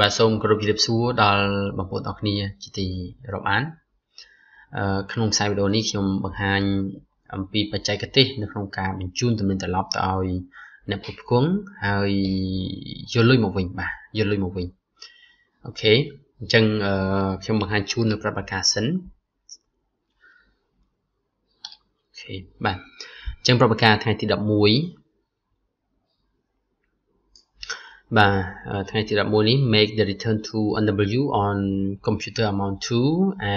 បាទសូមគោរពជម្រាបសួរដល់បងប្អូនអរគ្នាជាទីរាប់អានក្នុងខ្សែវីដេអូនេះខ្ញុំបង្ហាញអំពីបច្ចេកទេសនៅក្នុងការបញ្ជូនទំនិញត្រឡប់ទៅឲ្យអ្នកផ្គត់ផ្គង់ហើយយកលុយមកវិញបាទយកលុយមកវិញអូខេអញ្ចឹងខ្ញុំបង្ហាញជូននៅប្រាប់អាកាសិនអូខេបាទអញ្ចឹងប្រាប់អាកាថ្ងៃទី11បាទថ្ងៃទី11នេះ make the return to NW on computer amount to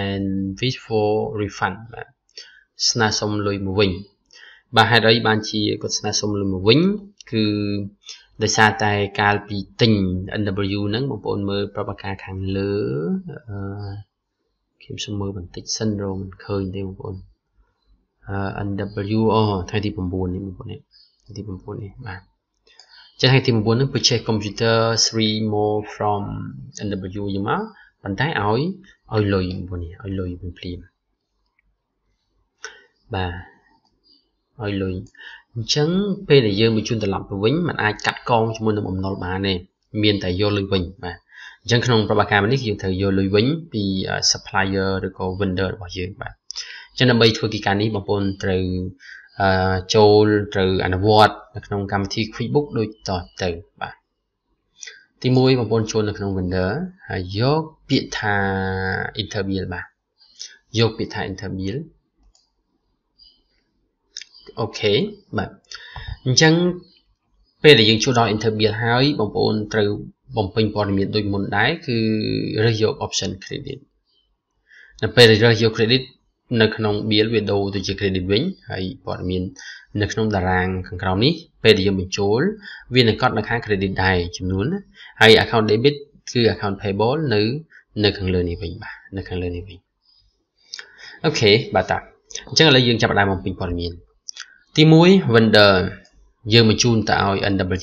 and wish for refund បាទស្នើសុំលុយមកវិញ បាទហេតុអីបានជាគាត់ស្នើសុំលុយមកវិញគឺដោយសារតែកាលពីទិញ NW ហ្នឹងបងប្អូនមើលប្រព័ន្ធការខាងលើអឺខ្ញុំសូមមើលបន្តិចសិនរមិនឃើញទេបងប្អូនអឺ NW អូថ្ងៃទី9នេះបងប្អូននេះថ្ងៃទី9នេះបាទចឹងថ្ងៃទី9ហ្នឹង purchase computer 3 more from NW យមកប៉ុន្តែឲ្យឲ្យលុយពួកនេះឲ្យលុយវិញព្រាមបាទឲ្យលុយអញ្ចឹងពេលដែលយើងបញ្ជូនត្រឡប់ទៅវិញมันអាចកាត់កងជាមួយនឹងអំណុលបានទេមានតែយកលុយវិញបាទអញ្ចឹងក្នុងប្រព័ន្ធការនេះយើងត្រូវយកលុយវិញពី supplier ឬក៏ vendor របស់យើងបាទអញ្ចឹងដើម្បីធ្វើកិច្ចការនេះបងប្អូនត្រូវចូលត្រូវអនុវត្តនៅក្នុងកម្មវិធី QuickBook ដូចតទៅបាទទី1បងប្អូនចូលនៅក្នុង vendor ហើយយកពាក្យថា interview បាទយកពាក្យថា interview អូខេបាទអញ្ចឹងពេលដែលយើងចូលដល់ interview ហើយ បងប្អូនត្រូវបំពេញព័ត៌មានដូចមុនដែរគឺរើសយក option credit នៅពេលរើសយក credit នៅក្នុង BL វាដូរទៅជា credit វិញហើយព័ត៌មាននៅក្នុងតារាងខាងក្រោមនេះពេលដែលយើងបញ្ចូល វានឹងកត់នៅខាង credit ដែរចំនួនហើយ account debit គឺ account payable នៅ នៅខាងលើនេះវិញបាទនៅខាងលើនេះវិញអូខេបាទតាអញ្ចឹងឥឡូវយើងចាប់ផ្ដើមបំពេញព័ត៌មាន ទី1 vendor យើងបញ្ជូនទៅឲ្យ NW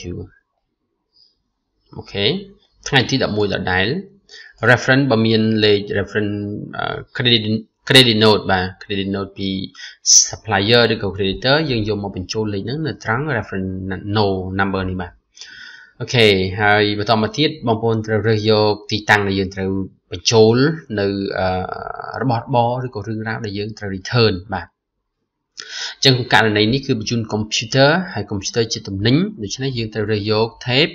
អូខេថ្ងៃទី11ដដែល reference បើមានលេខ reference credit credit note បាទ credit note ពី supplier ឬក៏ creditor យើងយកមកបញ្ចូលលេខហ្នឹងនៅត្រង់ reference no number នេះបាទអូខេហើយបន្តមកទៀតបងប្អូនត្រូវរើសយកទីតាំងដែលយើងត្រូវបញ្ចូលនៅរបស់របរឬក៏រឿងរ៉ាវដែលយើងត្រូវ return បាទអញ្ចឹងក្នុងករណីនេះគឺបញ្ជូន computer ហើយ computer ជាទំនិញដូច្នេះយើងត្រូវរើសយក tape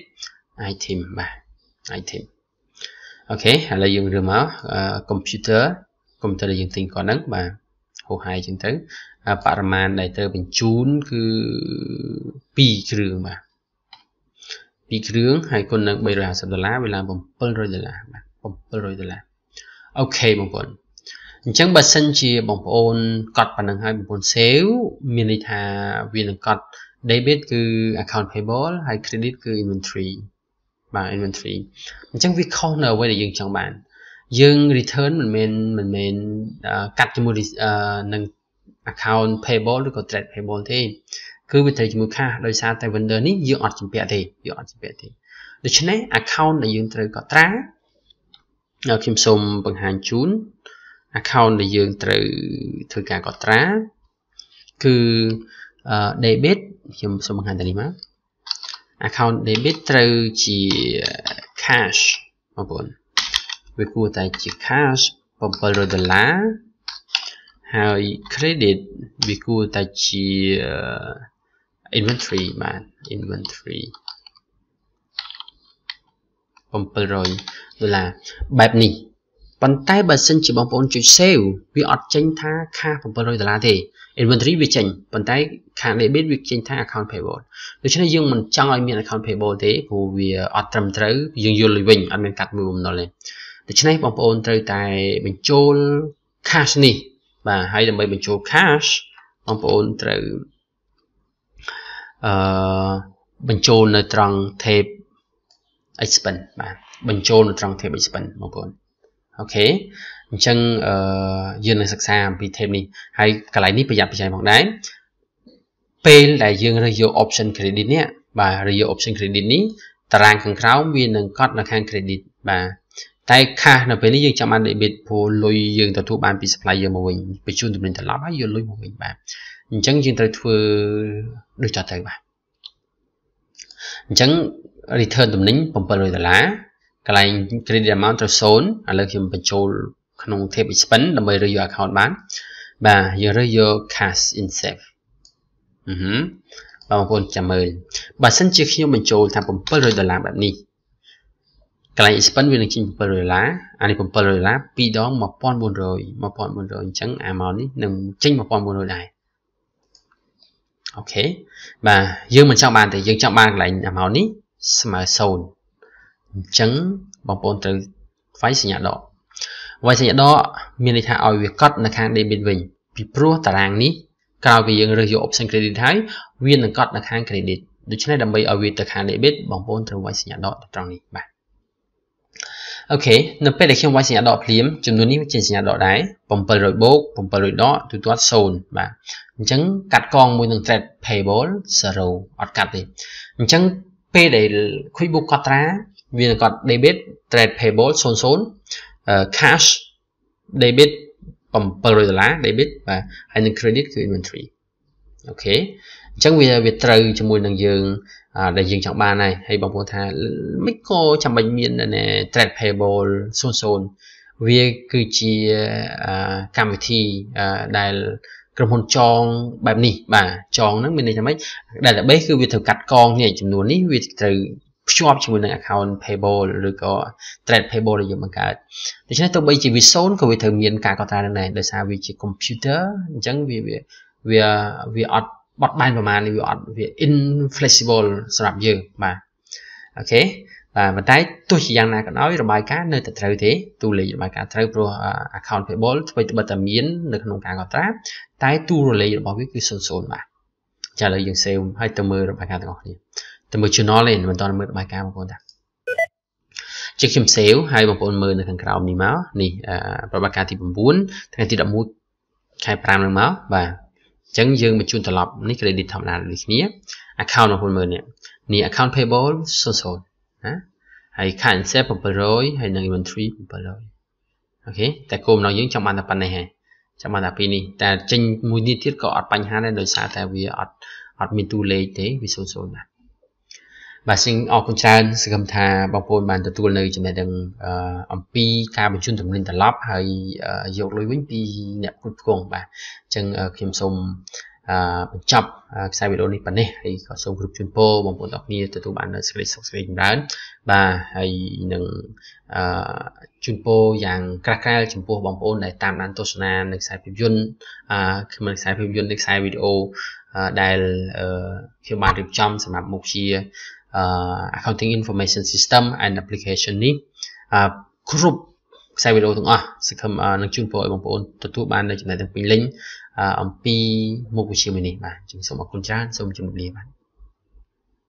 item បាទ item អូខេឥឡូវយើងរើសមក computer កុំព្យូទ័រដែលយើងទិញគាត់ហ្នឹងបាទហោហាយចឹងទៅបរិមាណដែលត្រូវបញ្ជូនគឺ2គ្រឿងបាទ2គ្រឿងហើយគុណនឹង350ដុល្លារវេលា700ដុល្លារបាទ700ដុល្លារអូខេបងប្អូនអញ្ចឹងបើសិនជាបងប្អូនកត់ប៉ុណ្ណឹងហើយបងប្អូន save មានន័យថាវានឹងកត់ debit គឺ account payable ហើយ credit គឺ inventory បាទ inventory អញ្ចឹងវាខុសនៅអ្វីដែលយើងចង់បានយើង return មិនមែនមិនមែនកាត់ជាមួយនឹង account payable ឬក៏ trade payable ទេ គឺវាត្រូវជាមួយ cash ដោយសារតែ vendor នេះយើងអត់ជំពាក់ទេយើងអត់ជំពាក់ទេដូច្នេះ account ដែលយើងត្រូវកត់ត្រាខ្ញុំសូមបង្ហាញជូន account ដែលយើងត្រូវធ្វើការកត់ត្រាគឺ debit ខ្ញុំសូមបង្ហាញតែនេះមក account debit ត្រូវជា cash បងប្អូនវាគួរតែជា cash 700ដុល្លារហើយ credit វាគួរតែជា inventory បាទ inventory 700ដុល្លារបែបនេះប៉ុន្តែបើសិនជាបងប្អូនចុច save វាអត់ចេញ ថាខា700ដុល្លារទេ inventory វាចេញប៉ុន្តែ ខា debit វាចេញថា account payable ដូច្នេះយើងមិនចង់ឲ្យមាន account payable ទេព្រោះវាអត់ត្រឹមត្រូវយើងយកលុយវិញអត់មានកាត់មួយបំណុលទេដូច្នេះបងប្អូនត្រូវតែបញ្ចូល cash នេះបាទហើយដើម្បីបញ្ចូល cash បងប្អូនត្រូវអឺបញ្ចូលនៅត្រង់ tape expand បាទបញ្ចូលនៅត្រង់ tape expand បងប្អូនអូខេអញ្ចឹងអឺយើងនឹងសិក្សាអំពី tape នេះហើយកន្លែងនេះប្រយ័ត្នប្រយែងផងដែរពេលដែលយើងរើសយក option credit នេះបាទរើសយក option credit នេះតារាងខាងក្រោមវានឹងកត់នៅខាង credit បាទតែខាសនៅពេលនេះយើងចាំបាន debit ព្រោះលុយយើងទទួលបានពី supply យើងមកវិញបញ្ជូនទំនិញត្រឡប់ហើយយកលុយមកវិញបាទអញ្ចឹងយើងត្រូវធ្វើដូចតទៅបាទអញ្ចឹង return ទំនិញ700ដុល្លារកន្លែង credit amount ត្រូវ0ឥឡូវខ្ញុំបញ្ចូល ក្នុង table spend ដើម្បីរើសយក account បាន បាទយើងរើសយក cash in safe អឺហឺបងប្អូនចាំមើលបើសិនជាខ្ញុំបញ្ចូលថា700ដុល្លារបែបនេះកន្លែង expense វានឹងចេញ7ដុល្លារអានេះ7ដុល្លារ2ដង1400 1400អញ្ចឹង amount នេះនឹងចេញ1400ដែរអូខេបាទយើងមិនចង់បានទេយើងចង់បានកន្លែង amount នេះស្មើ0អញ្ចឹងបងប្អូនត្រូវ file សញ្ញាដក file សញ្ញាដកមានន័យថាឲ្យវាកត់នៅខាង debit វិញពីព្រោះតារាងនេះក្រោយពីយើងរើសយក option credit ហើយវានឹងកត់នៅខាង credit ដូច្នេះដើម្បីឲ្យវាទៅខាង debit បងប្អូនត្រូវវាយសញ្ញាដកត្រង់នេះបាទអូខេនៅពេលដែលខ្ញុំវាយសញ្ញាដកភ្លាមចំនួននេះវាជាសញ្ញាដកដែរ700បូក700ដកទូទាត់0បាទអញ្ចឹងកាត់កងមួយនឹង trade payable 0អត់កាត់ទេអញ្ចឹងពេលដែល QuickBooks កត់ត្រាវានឹងកត់ debit trade payable 00 cash debit 700ដុល្លារ debit បាទហើយនឹង credit គឺ inventory អូខេអញ្ចឹងវាវាត្រូវជាមួយនឹងយើងដែលយើងចង់បានហើយហើយបងប្អូនថាមិនក៏ចាំបាច់មាន thread payable 00វាគឺជាកម្មវិធីដែលក្រុមហ៊ុនចងបែបនេះបាទចងហ្នឹងមានន័យថាម៉េច database គឺវាត្រូវកាត់កងនេះចំនួននេះវាត្រូវភ្ជាប់ជាមួយនឹង account payable ឬក៏ trade payable ដែលយើងបង្កើតដូច្នេះទោះបីជាវា0ក៏វាត្រូវមានការកត់ត្រានៅដែរដោយសារវាជា computer អញ្ចឹងវាវាវាវាអត់បត់បែនប្រមាណវាអត់វា inflexible សម្រាប់យើងបាទអូខេបាទប៉ុន្តែទោះជាយ៉ាងណាក៏ដោយរបាយការណ៍នៅតែត្រូវទេតួលេខរបាយការណ៍ត្រូវព្រោះ account payable ធ្វើត្បិតតែមាននៅក្នុងការកត់ត្រាតែតួលេខរបស់វាគឺ00បាទចាឥឡូវយើង save ហើយទៅមើលរបាយការណ៍ទាំងអស់គ្នាទៅមើល journal ទេមិនតន់មើលរបាយការណ៍បងប្អូនតាជាខ្ញុំ save ហើយបងប្អូនមើលនៅខាងក្រោមនេះមកនេះរបាយការណ៍ទី9ថ្ងៃទី11ខែ5នឹងមកបាទចឹងយើងបញ្ជូនត្រឡប់នេះ credit ធម្មតាដូចគ្នា account របស់ពលមើលនេះនេះ account payable 00ណាហើយ current set 700ហើយនិង inventory 700អូខេតែគោលរបស់យើងចង់បានតែប៉ុណ្ណេះហ៎ចាំបានតែពីនេះតែចេញមួយនេះទៀតក៏អត់បញ្ហាដែរដោយសារតែវាអត់អត់មានតួលេខទេវា00ណាបាទសូមអរគុណច្រើនសង្ឃឹមថាបងប្អូនបានទទួលនៅចំណេះដឹងអំពីការបញ្ជូនទំនិញត្រឡប់ហើយយកលុយវិញពីអ្នកគ្រប់គ្រងបាទអញ្ចឹងខ្ញុំសូមបញ្ចប់ខ្សែវីដេអូនេះប៉ុណ្ណេះហើយក៏សូមគ្រប់ជូនពរបងប្អូនទាំងអស់គ្នាទទួលបាននូវសេចក្តីសុខសេចក្តីចម្រើនបាទហើយនឹងជូនពរយ៉ាងក្រាស់ក្រែលចំពោះបងប្អូនដែលតាមដានទស្សនានៅខ្សែភាពយន្តគឺមិនខ្សែភាពយន្តនេះខ្សែវីដេអូដែលខ្ញុំបានរៀបចំសម្រាប់មុខជា accounting information system and application នេះគ្រប់ខ្សែវីដេអូទាំងអស់សង្ឃឹមនឹងជូនពរឲ្យបងប្អូនទទួលបាននូវចំណេះទាំងពេញលេញអំពីមុខវិជ្ជាមួយនេះបាទជំរាបសូមអរគុណច្រើនសូមជម្រាបលាបាទ